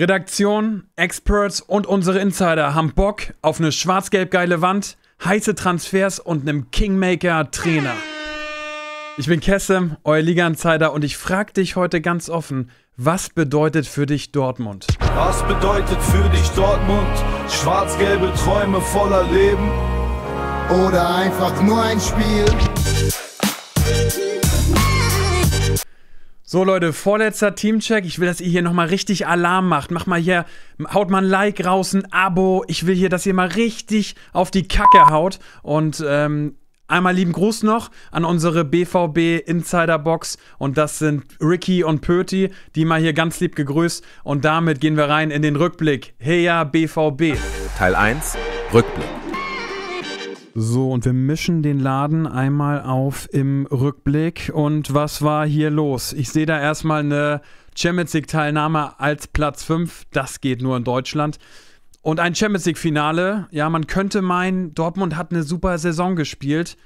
Redaktion, Experts und unsere Insider haben Bock auf eine schwarz-gelb geile Wand, heiße Transfers und einem Kingmaker-Trainer. Ich bin Kessem, euer Liga-Insider und ich frage dich heute ganz offen, was bedeutet für dich Dortmund? Was bedeutet für dich Dortmund? Schwarz-gelbe Träume voller Leben oder einfach nur ein Spiel? So Leute, vorletzter Teamcheck. Ich will, dass ihr hier nochmal richtig Alarm macht. Macht mal hier, haut mal ein Like raus, ein Abo. Ich will hier, dass ihr mal richtig auf die Kacke haut. Und ähm, einmal lieben Gruß noch an unsere BVB Insider Box. Und das sind Ricky und Pöti, die mal hier ganz lieb gegrüßt. Und damit gehen wir rein in den Rückblick. Heya BVB. Teil 1, Rückblick. So, und wir mischen den Laden einmal auf im Rückblick. Und was war hier los? Ich sehe da erstmal eine Champions League-Teilnahme als Platz 5. Das geht nur in Deutschland. Und ein Champions League-Finale. Ja, man könnte meinen, Dortmund hat eine super Saison gespielt.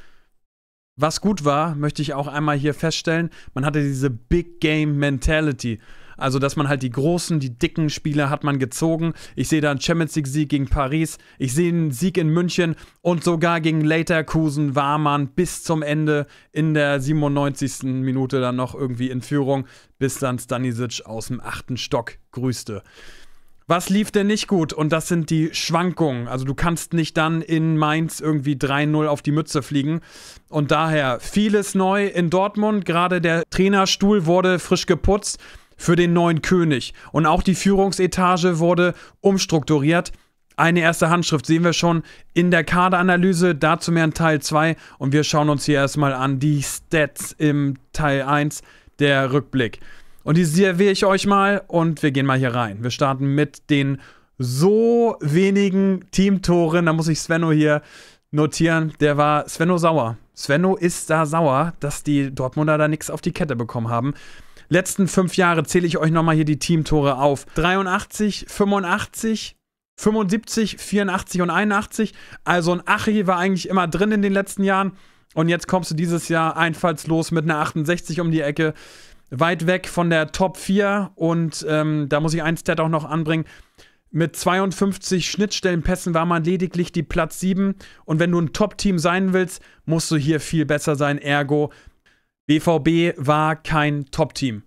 Was gut war, möchte ich auch einmal hier feststellen, man hatte diese Big Game Mentality. Also, dass man halt die großen, die dicken Spiele hat man gezogen. Ich sehe da einen Champions League-Sieg gegen Paris. Ich sehe einen Sieg in München und sogar gegen Leiterkusen war man bis zum Ende in der 97. Minute dann noch irgendwie in Führung, bis dann Stanisic aus dem achten Stock grüßte. Was lief denn nicht gut? Und das sind die Schwankungen. Also du kannst nicht dann in Mainz irgendwie 3-0 auf die Mütze fliegen. Und daher vieles neu in Dortmund. Gerade der Trainerstuhl wurde frisch geputzt für den neuen König. Und auch die Führungsetage wurde umstrukturiert. Eine erste Handschrift sehen wir schon in der Kaderanalyse, dazu mehr in Teil 2 und wir schauen uns hier erstmal an die Stats im Teil 1, der Rückblick. Und die serviere ich euch mal und wir gehen mal hier rein. Wir starten mit den so wenigen Teamtoren, da muss ich Svenno hier notieren, der war Svenno sauer. Svenno ist da sauer, dass die Dortmunder da nichts auf die Kette bekommen haben letzten fünf Jahre zähle ich euch nochmal hier die Teamtore auf. 83, 85, 75, 84 und 81. Also ein Achi war eigentlich immer drin in den letzten Jahren. Und jetzt kommst du dieses Jahr einfallslos mit einer 68 um die Ecke. Weit weg von der Top 4. Und ähm, da muss ich ein Stat auch noch anbringen. Mit 52 Schnittstellenpässen war man lediglich die Platz 7. Und wenn du ein Top-Team sein willst, musst du hier viel besser sein. Ergo, BVB war kein Top-Team.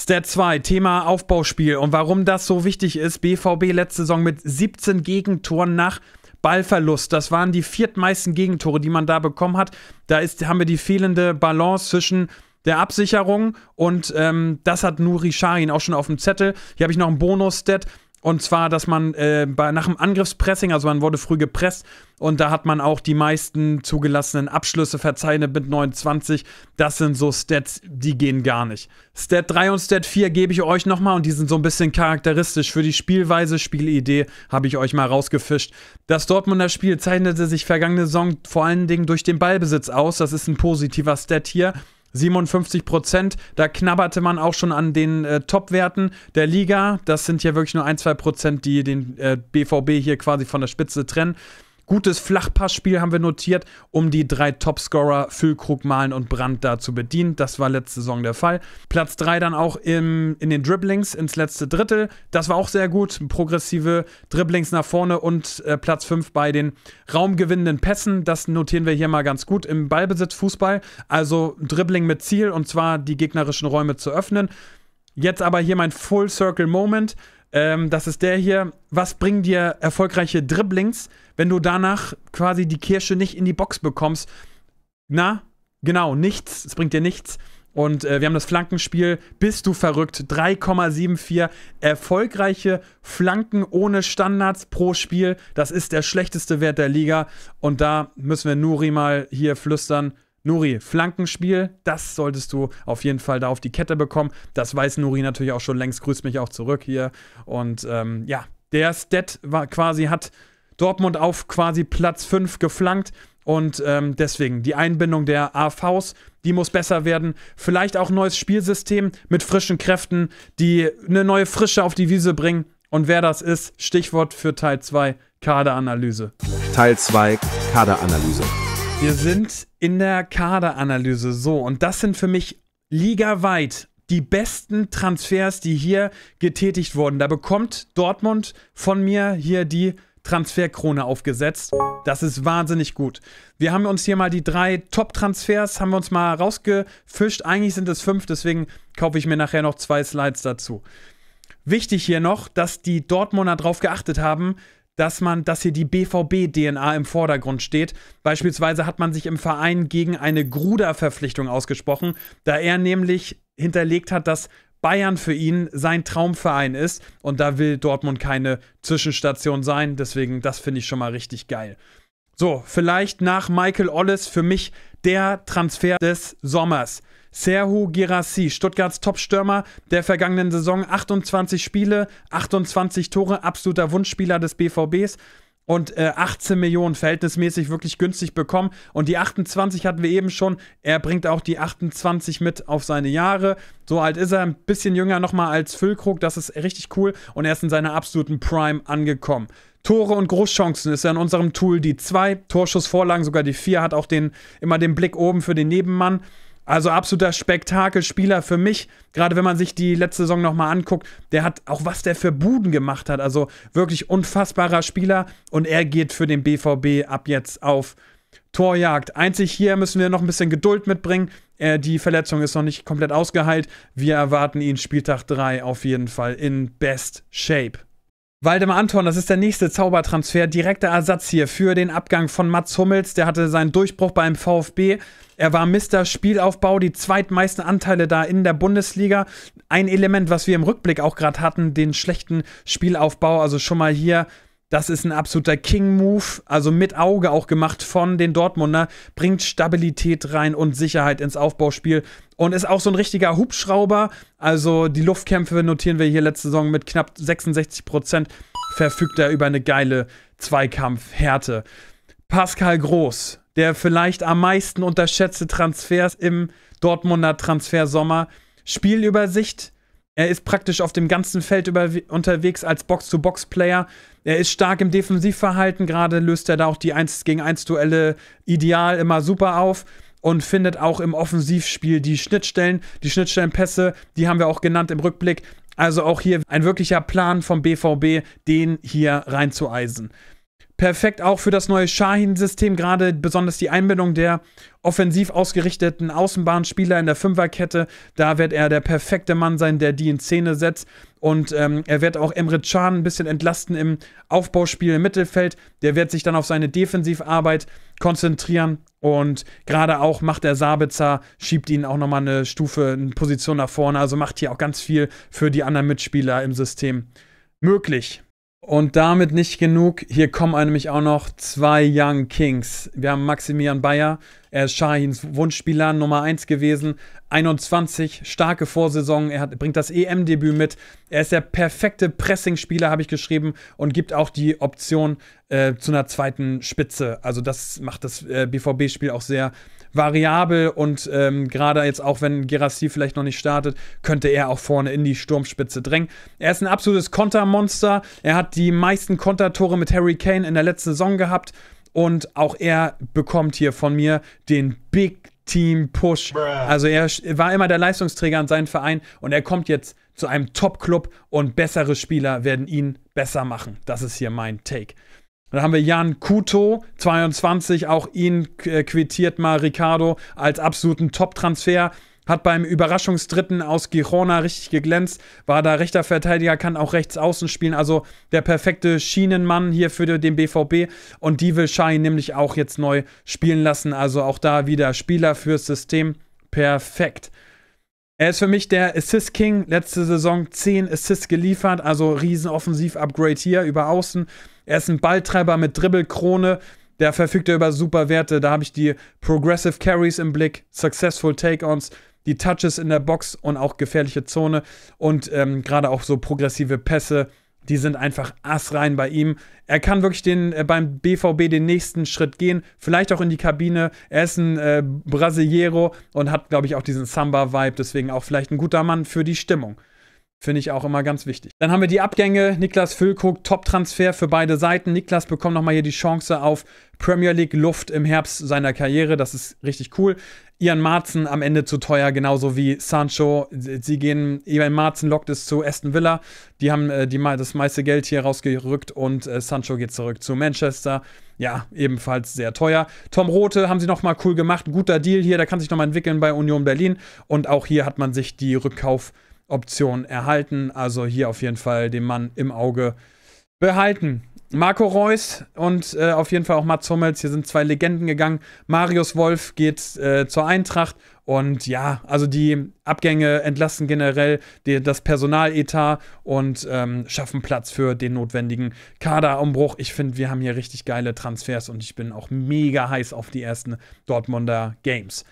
Stat 2, Thema Aufbauspiel und warum das so wichtig ist. BVB letzte Saison mit 17 Gegentoren nach Ballverlust. Das waren die viertmeisten Gegentore, die man da bekommen hat. Da ist, haben wir die fehlende Balance zwischen der Absicherung und ähm, das hat Nuri Sharin auch schon auf dem Zettel. Hier habe ich noch einen Bonus-Stat. Und zwar, dass man äh, bei, nach dem Angriffspressing, also man wurde früh gepresst und da hat man auch die meisten zugelassenen Abschlüsse verzeichnet mit 29. Das sind so Stats, die gehen gar nicht. Stat 3 und Stat 4 gebe ich euch nochmal und die sind so ein bisschen charakteristisch für die Spielweise, Spielidee habe ich euch mal rausgefischt. Das Dortmunder Spiel zeichnete sich vergangene Saison vor allen Dingen durch den Ballbesitz aus. Das ist ein positiver Stat hier. 57 Prozent. Da knabberte man auch schon an den äh, Top-Werten der Liga. Das sind hier wirklich nur ein, zwei Prozent, die den äh, BVB hier quasi von der Spitze trennen. Gutes Flachpassspiel haben wir notiert, um die drei Topscorer Füllkrug, Malen und Brand da zu bedienen. Das war letzte Saison der Fall. Platz 3 dann auch im, in den Dribblings ins letzte Drittel. Das war auch sehr gut. Progressive Dribblings nach vorne und äh, Platz 5 bei den raumgewinnenden Pässen. Das notieren wir hier mal ganz gut im Ballbesitz Fußball. Also Dribbling mit Ziel und zwar die gegnerischen Räume zu öffnen. Jetzt aber hier mein Full Circle Moment. Ähm, das ist der hier. Was bringen dir erfolgreiche Dribblings, wenn du danach quasi die Kirsche nicht in die Box bekommst? Na, genau, nichts. Es bringt dir nichts. Und äh, wir haben das Flankenspiel. Bist du verrückt? 3,74 erfolgreiche Flanken ohne Standards pro Spiel. Das ist der schlechteste Wert der Liga. Und da müssen wir Nuri mal hier flüstern. Nuri, Flankenspiel, das solltest du auf jeden Fall da auf die Kette bekommen. Das weiß Nuri natürlich auch schon längst. Grüßt mich auch zurück hier. Und ähm, ja, der Stat war quasi hat Dortmund auf quasi Platz 5 geflankt. Und ähm, deswegen die Einbindung der AVs, die muss besser werden. Vielleicht auch ein neues Spielsystem mit frischen Kräften, die eine neue Frische auf die Wiese bringen. Und wer das ist, Stichwort für Teil 2, Kaderanalyse. Teil 2, Kaderanalyse. Wir sind in der Kaderanalyse. So, und das sind für mich ligaweit die besten Transfers, die hier getätigt wurden. Da bekommt Dortmund von mir hier die Transferkrone aufgesetzt. Das ist wahnsinnig gut. Wir haben uns hier mal die drei Top-Transfers, haben wir uns mal rausgefischt. Eigentlich sind es fünf, deswegen kaufe ich mir nachher noch zwei Slides dazu. Wichtig hier noch, dass die Dortmunder darauf geachtet haben, dass man, dass hier die BVB-DNA im Vordergrund steht. Beispielsweise hat man sich im Verein gegen eine Gruder-Verpflichtung ausgesprochen, da er nämlich hinterlegt hat, dass Bayern für ihn sein Traumverein ist und da will Dortmund keine Zwischenstation sein. Deswegen, das finde ich schon mal richtig geil. So, vielleicht nach Michael Ollis für mich der Transfer des Sommers. Serhu Girassi, Stuttgarts Top-Stürmer der vergangenen Saison, 28 Spiele, 28 Tore, absoluter Wunschspieler des BVBs und äh, 18 Millionen verhältnismäßig wirklich günstig bekommen. Und die 28 hatten wir eben schon. Er bringt auch die 28 mit auf seine Jahre. So alt ist er, ein bisschen jünger nochmal als Füllkrug. Das ist richtig cool. Und er ist in seiner absoluten Prime angekommen. Tore und Großchancen ist er in unserem Tool die 2. Torschussvorlagen sogar die 4. Hat auch den, immer den Blick oben für den Nebenmann. Also absoluter Spektakelspieler für mich. Gerade wenn man sich die letzte Saison nochmal anguckt, der hat auch was der für Buden gemacht hat. Also wirklich unfassbarer Spieler und er geht für den BVB ab jetzt auf Torjagd. Einzig hier müssen wir noch ein bisschen Geduld mitbringen. Äh, die Verletzung ist noch nicht komplett ausgeheilt. Wir erwarten ihn Spieltag 3 auf jeden Fall in Best Shape. Waldemar Anton, das ist der nächste Zaubertransfer, direkter Ersatz hier für den Abgang von Mats Hummels. Der hatte seinen Durchbruch beim VfB. Er war Mr. Spielaufbau, die zweitmeisten Anteile da in der Bundesliga. Ein Element, was wir im Rückblick auch gerade hatten, den schlechten Spielaufbau. Also schon mal hier das ist ein absoluter King-Move, also mit Auge auch gemacht von den Dortmunder. Bringt Stabilität rein und Sicherheit ins Aufbauspiel. Und ist auch so ein richtiger Hubschrauber. Also die Luftkämpfe notieren wir hier letzte Saison mit knapp 66 Prozent. Verfügt er über eine geile Zweikampfhärte. Pascal Groß, der vielleicht am meisten unterschätzte Transfers im Dortmunder Transfersommer. Spielübersicht er ist praktisch auf dem ganzen Feld unterwegs als Box-to-Box-Player. Er ist stark im Defensivverhalten. Gerade löst er da auch die 1 gegen 1 Duelle ideal immer super auf und findet auch im Offensivspiel die Schnittstellen. Die Schnittstellenpässe, die haben wir auch genannt im Rückblick. Also auch hier ein wirklicher Plan vom BVB, den hier reinzueisen perfekt auch für das neue Shahin-System, gerade besonders die Einbindung der offensiv ausgerichteten Außenbahnspieler in der Fünferkette. Da wird er der perfekte Mann sein, der die in Szene setzt. Und ähm, er wird auch Emre Can ein bisschen entlasten im Aufbauspiel im Mittelfeld. Der wird sich dann auf seine Defensivarbeit konzentrieren. Und gerade auch macht der Sabitzer, schiebt ihn auch nochmal eine Stufe, eine Position nach vorne. Also macht hier auch ganz viel für die anderen Mitspieler im System möglich. Und damit nicht genug. Hier kommen nämlich auch noch zwei Young Kings. Wir haben Maximilian Bayer. Er ist Shahins Wunschspieler Nummer 1 gewesen. 21, starke Vorsaison. Er hat, bringt das EM-Debüt mit. Er ist der perfekte Pressing-Spieler, habe ich geschrieben. Und gibt auch die Option äh, zu einer zweiten Spitze. Also das macht das äh, BVB-Spiel auch sehr variabel und ähm, gerade jetzt auch, wenn Gerassi vielleicht noch nicht startet, könnte er auch vorne in die Sturmspitze drängen. Er ist ein absolutes Kontermonster. Er hat die meisten Kontertore mit Harry Kane in der letzten Saison gehabt und auch er bekommt hier von mir den Big Team Push. Also er war immer der Leistungsträger an seinem Verein und er kommt jetzt zu einem Top-Club und bessere Spieler werden ihn besser machen. Das ist hier mein Take. Dann haben wir Jan Kuto, 22, auch ihn äh, quittiert mal Ricardo als absoluten Top-Transfer. Hat beim Überraschungsdritten aus Girona richtig geglänzt, war da rechter Verteidiger, kann auch rechts außen spielen. Also der perfekte Schienenmann hier für den BVB. Und die will Schein nämlich auch jetzt neu spielen lassen. Also auch da wieder Spieler fürs System. Perfekt. Er ist für mich der Assist King. Letzte Saison 10 Assists geliefert, also riesen Offensiv-Upgrade hier über Außen. Er ist ein Balltreiber mit Dribbelkrone. Der verfügt über super Werte. Da habe ich die Progressive Carries im Blick, Successful Take-Ons, die Touches in der Box und auch gefährliche Zone und ähm, gerade auch so progressive Pässe. Die sind einfach assrein bei ihm. Er kann wirklich den, äh, beim BVB den nächsten Schritt gehen, vielleicht auch in die Kabine. Er ist ein äh, Brasiliero und hat, glaube ich, auch diesen Samba-Vibe. Deswegen auch vielleicht ein guter Mann für die Stimmung. Finde ich auch immer ganz wichtig. Dann haben wir die Abgänge. Niklas Füllkrug, Top-Transfer für beide Seiten. Niklas bekommt nochmal hier die Chance auf Premier League Luft im Herbst seiner Karriere. Das ist richtig cool. Ian Marzen am Ende zu teuer, genauso wie Sancho. Sie gehen, Ian Marzen lockt es zu Aston Villa. Die haben äh, die, das meiste Geld hier rausgerückt und äh, Sancho geht zurück zu Manchester. Ja, ebenfalls sehr teuer. Tom Rote haben sie nochmal cool gemacht. Guter Deal hier, da kann sich nochmal entwickeln bei Union Berlin. Und auch hier hat man sich die Rückkauf- Option erhalten. Also hier auf jeden Fall den Mann im Auge behalten. Marco Reus und äh, auf jeden Fall auch Mats Hummels. Hier sind zwei Legenden gegangen. Marius Wolf geht äh, zur Eintracht. Und ja, also die Abgänge entlasten generell die, das Personaletat und ähm, schaffen Platz für den notwendigen Kaderumbruch. Ich finde, wir haben hier richtig geile Transfers und ich bin auch mega heiß auf die ersten Dortmunder Games.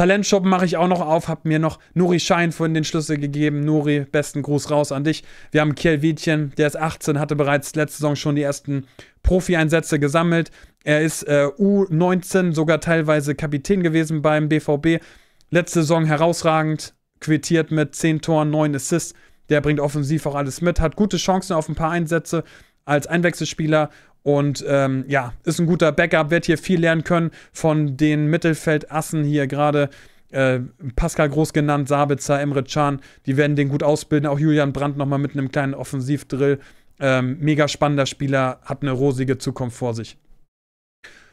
Talentshop mache ich auch noch auf, habe mir noch Nuri Schein vorhin den Schlüssel gegeben. Nuri, besten Gruß raus an dich. Wir haben Kiel Wiedchen, der ist 18, hatte bereits letzte Saison schon die ersten Profi-Einsätze gesammelt. Er ist äh, U19, sogar teilweise Kapitän gewesen beim BVB. Letzte Saison herausragend, quittiert mit 10 Toren, 9 Assists. Der bringt offensiv auch alles mit, hat gute Chancen auf ein paar Einsätze als Einwechselspieler und ähm, ja, ist ein guter Backup, wird hier viel lernen können von den Mittelfeldassen hier gerade. Äh, Pascal Groß genannt, Sabitzer, Emre Can, die werden den gut ausbilden. Auch Julian Brandt nochmal mit einem kleinen Offensivdrill. Ähm, mega spannender Spieler, hat eine rosige Zukunft vor sich.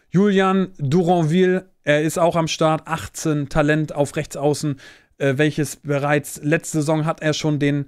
Julian Duranville, er ist auch am Start, 18 Talent auf Rechtsaußen, äh, welches bereits letzte Saison hat er schon den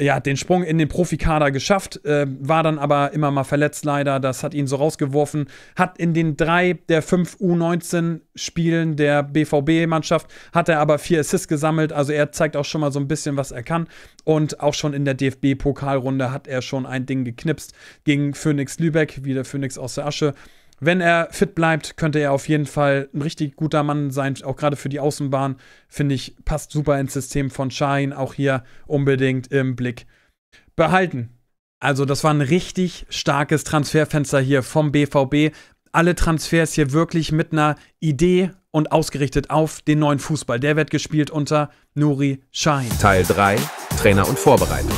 ja, den Sprung in den Profikader geschafft, äh, war dann aber immer mal verletzt leider. Das hat ihn so rausgeworfen. Hat in den drei der fünf U19-Spielen der BVB-Mannschaft, hat er aber vier Assists gesammelt. Also er zeigt auch schon mal so ein bisschen, was er kann. Und auch schon in der DFB-Pokalrunde hat er schon ein Ding geknipst gegen Phoenix Lübeck, wieder Phoenix aus der Asche wenn er fit bleibt, könnte er auf jeden Fall ein richtig guter Mann sein, auch gerade für die Außenbahn, finde ich, passt super ins System von Schein, auch hier unbedingt im Blick behalten. Also, das war ein richtig starkes Transferfenster hier vom BVB. Alle Transfers hier wirklich mit einer Idee und ausgerichtet auf den neuen Fußball. Der wird gespielt unter Nuri Schein. Teil 3: Trainer und Vorbereitung.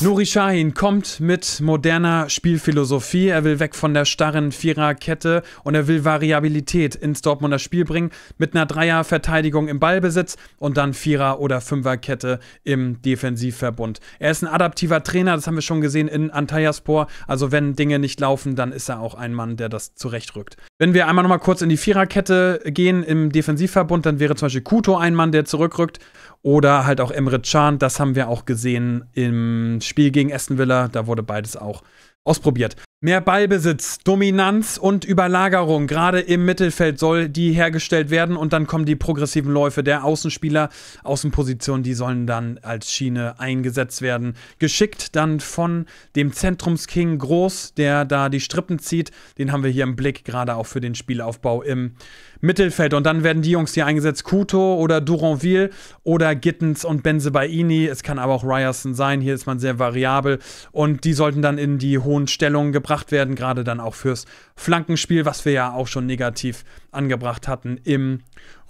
Nuri Shahin kommt mit moderner Spielphilosophie. Er will weg von der starren Viererkette und er will Variabilität ins Dortmunder Spiel bringen mit einer Dreierverteidigung im Ballbesitz und dann Vierer- oder Fünferkette im Defensivverbund. Er ist ein adaptiver Trainer, das haben wir schon gesehen in Antalyaspor. Also wenn Dinge nicht laufen, dann ist er auch ein Mann, der das zurechtrückt. Wenn wir einmal nochmal kurz in die Viererkette gehen im Defensivverbund, dann wäre zum Beispiel Kuto ein Mann, der zurückrückt. Oder halt auch Emre Can. Das haben wir auch gesehen im Spiel gegen Aston Villa. Da wurde beides auch ausprobiert. Mehr Ballbesitz, Dominanz und Überlagerung, gerade im Mittelfeld soll die hergestellt werden und dann kommen die progressiven Läufe der Außenspieler, Außenpositionen, die sollen dann als Schiene eingesetzt werden. Geschickt dann von dem Zentrumsking Groß, der da die Strippen zieht, den haben wir hier im Blick, gerade auch für den Spielaufbau im Mittelfeld. Und dann werden die Jungs hier eingesetzt: Kuto oder Duranville oder Gittens und Benzebaini. Es kann aber auch Ryerson sein. Hier ist man sehr variabel. Und die sollten dann in die hohen Stellungen gebracht werden, gerade dann auch fürs Flankenspiel, was wir ja auch schon negativ angebracht hatten im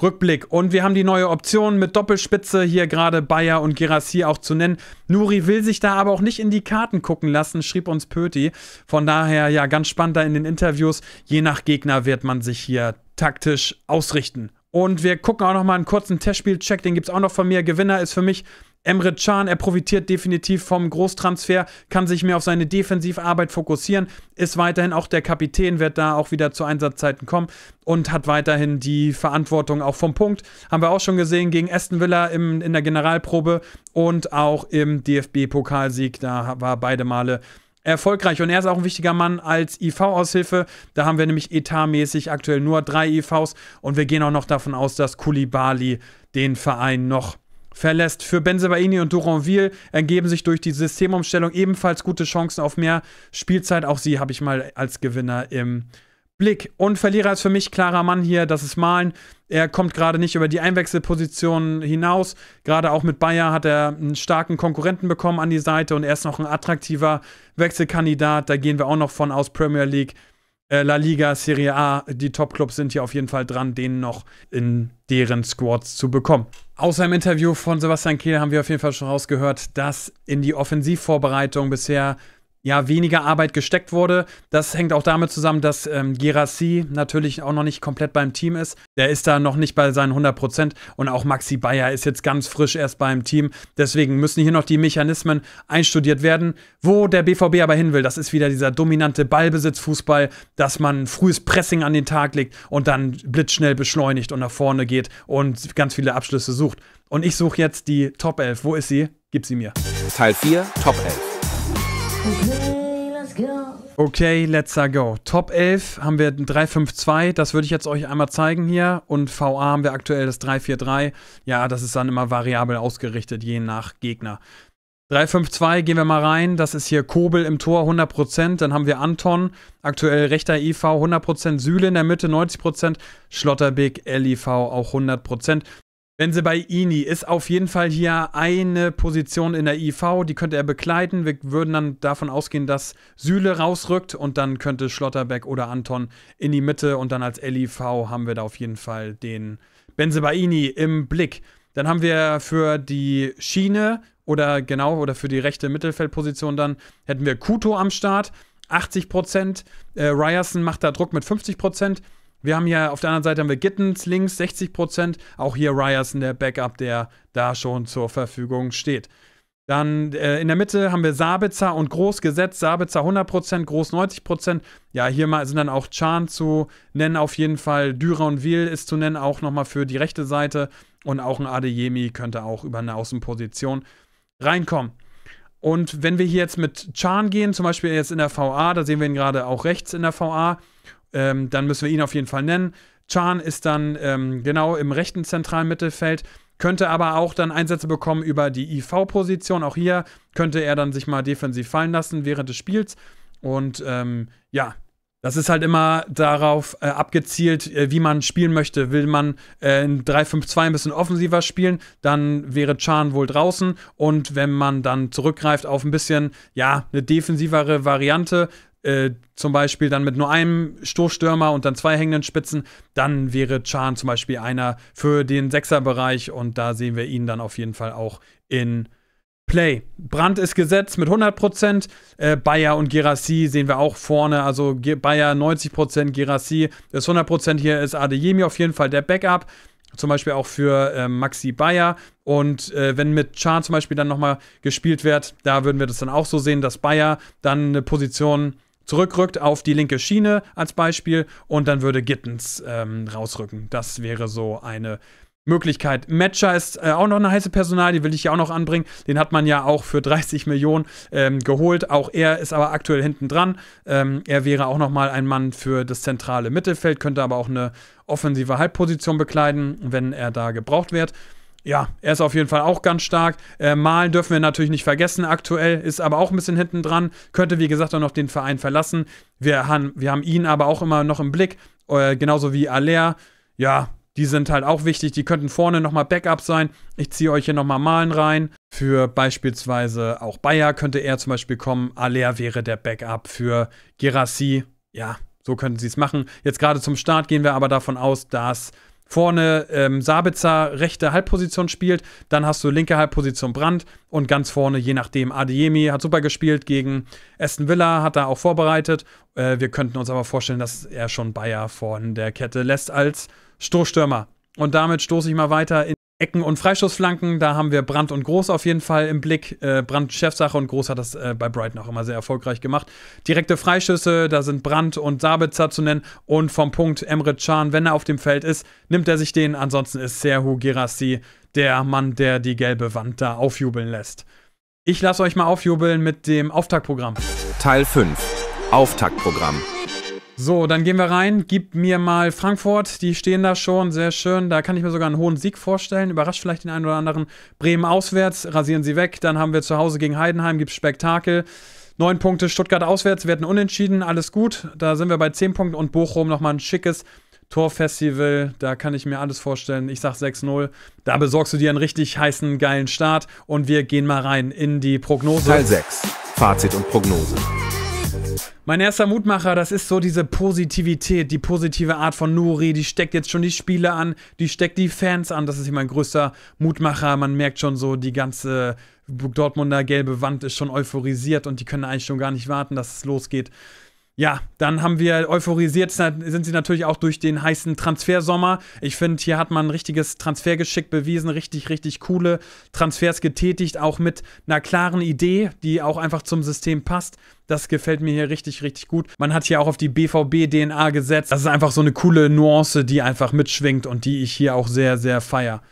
Rückblick. Und wir haben die neue Option mit Doppelspitze hier gerade Bayer und Gerassi auch zu nennen. Nuri will sich da aber auch nicht in die Karten gucken lassen, schrieb uns Pöti. Von daher ja ganz spannend da in den Interviews. Je nach Gegner wird man sich hier taktisch ausrichten. Und wir gucken auch noch mal einen kurzen Testspielcheck, den gibt es auch noch von mir. Gewinner ist für mich Emre Can, er profitiert definitiv vom Großtransfer, kann sich mehr auf seine Defensivarbeit fokussieren, ist weiterhin auch der Kapitän, wird da auch wieder zu Einsatzzeiten kommen und hat weiterhin die Verantwortung auch vom Punkt. Haben wir auch schon gesehen gegen Aston Villa im, in der Generalprobe und auch im DFB-Pokalsieg, da war beide Male erfolgreich. Und er ist auch ein wichtiger Mann als IV-Aushilfe. Da haben wir nämlich etatmäßig aktuell nur drei IVs. Und wir gehen auch noch davon aus, dass Kulibali den Verein noch verlässt. Für Benzemaini und Duranville ergeben sich durch die Systemumstellung ebenfalls gute Chancen auf mehr Spielzeit. Auch sie habe ich mal als Gewinner im Blick. Und Verlierer ist für mich klarer Mann hier, das ist Malen. Er kommt gerade nicht über die Einwechselposition hinaus. Gerade auch mit Bayer hat er einen starken Konkurrenten bekommen an die Seite und er ist noch ein attraktiver Wechselkandidat. Da gehen wir auch noch von aus Premier League, äh, La Liga, Serie A. Die Top-Clubs sind hier auf jeden Fall dran, den noch in deren Squads zu bekommen. Außer im Interview von Sebastian Kehl haben wir auf jeden Fall schon rausgehört, dass in die Offensivvorbereitung bisher ja, weniger Arbeit gesteckt wurde. Das hängt auch damit zusammen, dass ähm, Gerassi natürlich auch noch nicht komplett beim Team ist. Der ist da noch nicht bei seinen 100 Prozent und auch Maxi Bayer ist jetzt ganz frisch erst beim Team. Deswegen müssen hier noch die Mechanismen einstudiert werden. Wo der BVB aber hin will, das ist wieder dieser dominante Ballbesitzfußball, dass man frühes Pressing an den Tag legt und dann blitzschnell beschleunigt und nach vorne geht und ganz viele Abschlüsse sucht. Und ich suche jetzt die Top 11. Wo ist sie? Gib sie mir. Teil 4, Top 11. Okay, let's go. Top 11 haben wir ein 352, das würde ich jetzt euch einmal zeigen hier. Und VA haben wir aktuell das 343. Ja, das ist dann immer variabel ausgerichtet, je nach Gegner. 352 gehen wir mal rein. Das ist hier Kobel im Tor 100%. Dann haben wir Anton, aktuell rechter IV 100%. Süle in der Mitte 90%. Schlotterbeck LIV auch 100% wenn sie bei Ini ist, auf jeden Fall hier eine Position in der IV, die könnte er begleiten. Wir würden dann davon ausgehen, dass Sühle rausrückt und dann könnte Schlotterbeck oder Anton in die Mitte und dann als LIV haben wir da auf jeden Fall den Benzebaini im Blick. Dann haben wir für die Schiene oder genau oder für die rechte Mittelfeldposition dann hätten wir Kuto am Start, 80 Prozent. Äh, Ryerson macht da Druck mit 50 Prozent. Wir haben hier auf der anderen Seite haben wir Gittens links 60%, auch hier Ryerson, der Backup, der da schon zur Verfügung steht. Dann äh, in der Mitte haben wir Sabitzer und Groß gesetzt. Sabitzer 100%, Groß 90%. Ja, hier mal sind dann auch Chan zu nennen auf jeden Fall. Dürer und Wiel ist zu nennen, auch nochmal für die rechte Seite. Und auch ein Adeyemi könnte auch über eine Außenposition reinkommen. Und wenn wir hier jetzt mit Chan gehen, zum Beispiel jetzt in der VA, da sehen wir ihn gerade auch rechts in der VA, ähm, dann müssen wir ihn auf jeden Fall nennen. Chan ist dann ähm, genau im rechten zentralen Mittelfeld, könnte aber auch dann Einsätze bekommen über die IV-Position. Auch hier könnte er dann sich mal defensiv fallen lassen während des Spiels. Und ähm, ja, das ist halt immer darauf äh, abgezielt, äh, wie man spielen möchte. Will man äh, in 3-5-2 ein bisschen offensiver spielen, dann wäre Chan wohl draußen. Und wenn man dann zurückgreift auf ein bisschen, ja, eine defensivere Variante, äh, zum Beispiel dann mit nur einem Stoßstürmer und dann zwei hängenden Spitzen, dann wäre Chan zum Beispiel einer für den Sechserbereich und da sehen wir ihn dann auf jeden Fall auch in Play. Brand ist gesetzt mit 100%. Äh, Bayer und Gerassi sehen wir auch vorne. Also Ge Bayer 90%, Gerassi ist 100%. Hier ist Adeyemi auf jeden Fall der Backup. Zum Beispiel auch für äh, Maxi Bayer. Und äh, wenn mit Chan zum Beispiel dann nochmal gespielt wird, da würden wir das dann auch so sehen, dass Bayer dann eine Position zurückrückt auf die linke Schiene als Beispiel und dann würde Gittens ähm, rausrücken. Das wäre so eine Möglichkeit. Matcher ist äh, auch noch eine heiße Personal, die will ich ja auch noch anbringen. Den hat man ja auch für 30 Millionen ähm, geholt. Auch er ist aber aktuell hinten dran. Ähm, er wäre auch nochmal ein Mann für das zentrale Mittelfeld, könnte aber auch eine offensive Halbposition bekleiden, wenn er da gebraucht wird. Ja, er ist auf jeden Fall auch ganz stark. Äh, Malen dürfen wir natürlich nicht vergessen aktuell, ist aber auch ein bisschen hinten dran. Könnte, wie gesagt, auch noch den Verein verlassen. Wir haben, wir haben ihn aber auch immer noch im Blick, äh, genauso wie Aller. Ja, die sind halt auch wichtig. Die könnten vorne nochmal Backup sein. Ich ziehe euch hier nochmal Malen rein. Für beispielsweise auch Bayer könnte er zum Beispiel kommen. Aller wäre der Backup für Gerassi. Ja, so könnten sie es machen. Jetzt gerade zum Start gehen wir aber davon aus, dass vorne ähm, Sabitzer rechte Halbposition spielt, dann hast du linke Halbposition Brand und ganz vorne, je nachdem, Adeyemi hat super gespielt gegen Aston Villa, hat da auch vorbereitet. Äh, wir könnten uns aber vorstellen, dass er schon Bayer von der Kette lässt als Stoßstürmer. Und damit stoße ich mal weiter in Ecken und Freischussflanken, da haben wir Brandt und Groß auf jeden Fall im Blick. Äh, Brandt Chefsache und Groß hat das äh, bei Brighton auch immer sehr erfolgreich gemacht. Direkte Freischüsse, da sind Brandt und Sabitzer zu nennen und vom Punkt Emre Can, wenn er auf dem Feld ist, nimmt er sich den. Ansonsten ist Serhu Gerassi der Mann, der die gelbe Wand da aufjubeln lässt. Ich lasse euch mal aufjubeln mit dem Auftaktprogramm. Teil 5. Auftaktprogramm. So, dann gehen wir rein. Gib mir mal Frankfurt. Die stehen da schon. Sehr schön. Da kann ich mir sogar einen hohen Sieg vorstellen. Überrascht vielleicht den einen oder anderen. Bremen auswärts. Rasieren sie weg. Dann haben wir zu Hause gegen Heidenheim. Gibt Spektakel. Neun Punkte Stuttgart auswärts. Werden unentschieden. Alles gut. Da sind wir bei zehn Punkten. Und Bochum nochmal ein schickes Torfestival, da kann ich mir alles vorstellen. Ich sag 6-0. Da besorgst du dir einen richtig heißen, geilen Start und wir gehen mal rein in die Prognose. Teil 6. Fazit und Prognose. Mein erster Mutmacher, das ist so diese Positivität, die positive Art von Nuri. Die steckt jetzt schon die Spiele an, die steckt die Fans an. Das ist hier mein größter Mutmacher. Man merkt schon so, die ganze Dortmunder gelbe Wand ist schon euphorisiert und die können eigentlich schon gar nicht warten, dass es losgeht ja, dann haben wir euphorisiert, sind sie natürlich auch durch den heißen Transfersommer. Ich finde, hier hat man ein richtiges Transfergeschick bewiesen, richtig, richtig coole Transfers getätigt, auch mit einer klaren Idee, die auch einfach zum System passt. Das gefällt mir hier richtig, richtig gut. Man hat hier auch auf die BVB-DNA gesetzt. Das ist einfach so eine coole Nuance, die einfach mitschwingt und die ich hier auch sehr, sehr feier.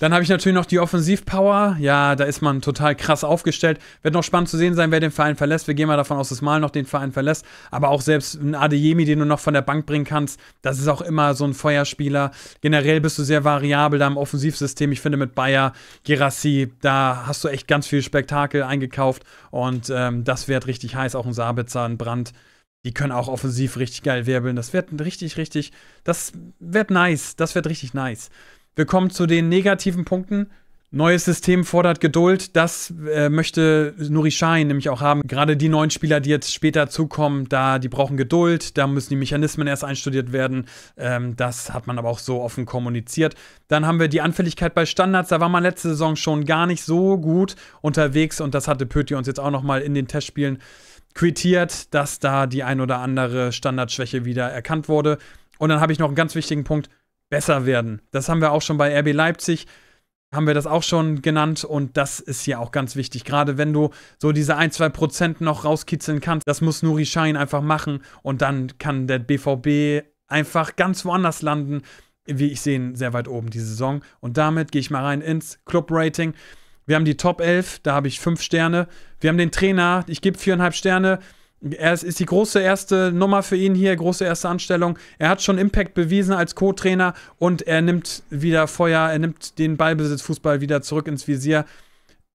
Dann habe ich natürlich noch die Offensivpower. Ja, da ist man total krass aufgestellt. Wird noch spannend zu sehen sein, wer den Verein verlässt. Wir gehen mal davon aus, dass Mal noch den Verein verlässt. Aber auch selbst ein Adeyemi, den du noch von der Bank bringen kannst, das ist auch immer so ein Feuerspieler. Generell bist du sehr variabel da im Offensivsystem. Ich finde mit Bayer, Gerassi, da hast du echt ganz viel Spektakel eingekauft. Und ähm, das wird richtig heiß. Auch ein Sabitzer, ein Brand. Die können auch offensiv richtig geil wirbeln. Das wird richtig, richtig, das wird nice. Das wird richtig nice. Wir kommen zu den negativen Punkten. Neues System fordert Geduld. Das äh, möchte Nuri Sahin nämlich auch haben. Gerade die neuen Spieler, die jetzt später zukommen, da die brauchen Geduld. Da müssen die Mechanismen erst einstudiert werden. Ähm, das hat man aber auch so offen kommuniziert. Dann haben wir die Anfälligkeit bei Standards. Da war man letzte Saison schon gar nicht so gut unterwegs und das hatte Pöti uns jetzt auch noch mal in den Testspielen quittiert, dass da die ein oder andere Standardschwäche wieder erkannt wurde. Und dann habe ich noch einen ganz wichtigen Punkt besser werden. Das haben wir auch schon bei RB Leipzig, haben wir das auch schon genannt und das ist ja auch ganz wichtig. Gerade wenn du so diese 1, 2 Prozent noch rauskitzeln kannst, das muss Nuri Schein einfach machen und dann kann der BVB einfach ganz woanders landen. Wie ich sehe sehr weit oben die Saison. Und damit gehe ich mal rein ins Club-Rating. Wir haben die Top 11, da habe ich 5 Sterne. Wir haben den Trainer, ich gebe 4,5 Sterne. Er ist, die große erste Nummer für ihn hier, große erste Anstellung. Er hat schon Impact bewiesen als Co-Trainer und er nimmt wieder Feuer, er nimmt den Ballbesitzfußball wieder zurück ins Visier.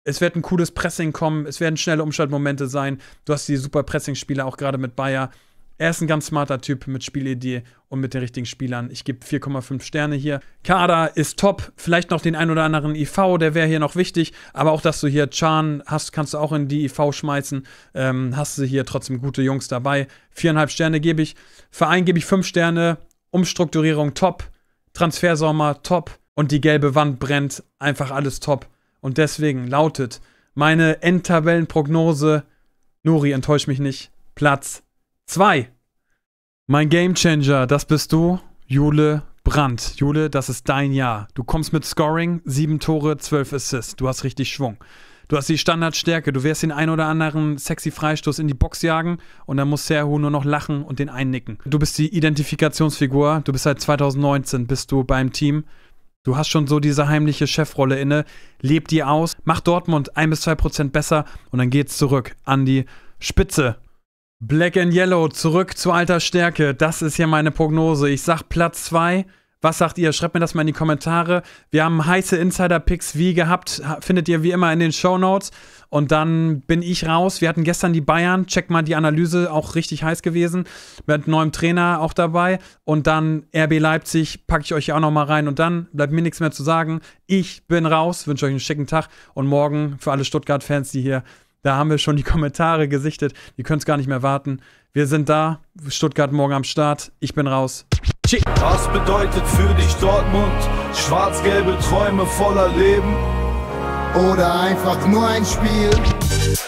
Es wird ein cooles Pressing kommen, es werden schnelle Umschaltmomente sein. Du hast die super Pressing-Spiele auch gerade mit Bayer. Er ist ein ganz smarter Typ mit Spielidee und mit den richtigen Spielern. Ich gebe 4,5 Sterne hier. Kader ist top. Vielleicht noch den ein oder anderen IV, der wäre hier noch wichtig. Aber auch, dass du hier Chan hast, kannst du auch in die IV schmeißen. Ähm, hast du hier trotzdem gute Jungs dabei. 4,5 Sterne gebe ich. Verein gebe ich 5 Sterne. Umstrukturierung top. Transfersommer top. Und die gelbe Wand brennt. Einfach alles top. Und deswegen lautet meine Endtabellenprognose: Nuri, enttäusch mich nicht. Platz 2. Mein Gamechanger, das bist du, Jule Brandt. Jule, das ist dein Jahr. Du kommst mit Scoring, sieben Tore, zwölf Assists. Du hast richtig Schwung. Du hast die Standardstärke. Du wirst den ein oder anderen sexy Freistoß in die Box jagen und dann muss Serhu nur noch lachen und den einnicken. Du bist die Identifikationsfigur. Du bist seit 2019 bist du beim Team. Du hast schon so diese heimliche Chefrolle inne. Leb die aus. Mach Dortmund ein bis zwei Prozent besser und dann geht's zurück an die Spitze Black and Yellow zurück zu alter Stärke. Das ist hier meine Prognose. Ich sag Platz 2. Was sagt ihr? Schreibt mir das mal in die Kommentare. Wir haben heiße Insider-Picks wie gehabt. Findet ihr wie immer in den Show Notes. Und dann bin ich raus. Wir hatten gestern die Bayern. Check mal die Analyse. Auch richtig heiß gewesen. Mit neuem Trainer auch dabei. Und dann RB Leipzig. Packe ich euch auch nochmal rein. Und dann bleibt mir nichts mehr zu sagen. Ich bin raus. Wünsche euch einen schicken Tag. Und morgen für alle Stuttgart-Fans, die hier da haben wir schon die Kommentare gesichtet. Ihr könnt es gar nicht mehr warten. Wir sind da. Stuttgart morgen am Start. Ich bin raus. Tschüss. Was bedeutet für dich Dortmund? Schwarz-gelbe Träume voller Leben? Oder einfach nur ein Spiel?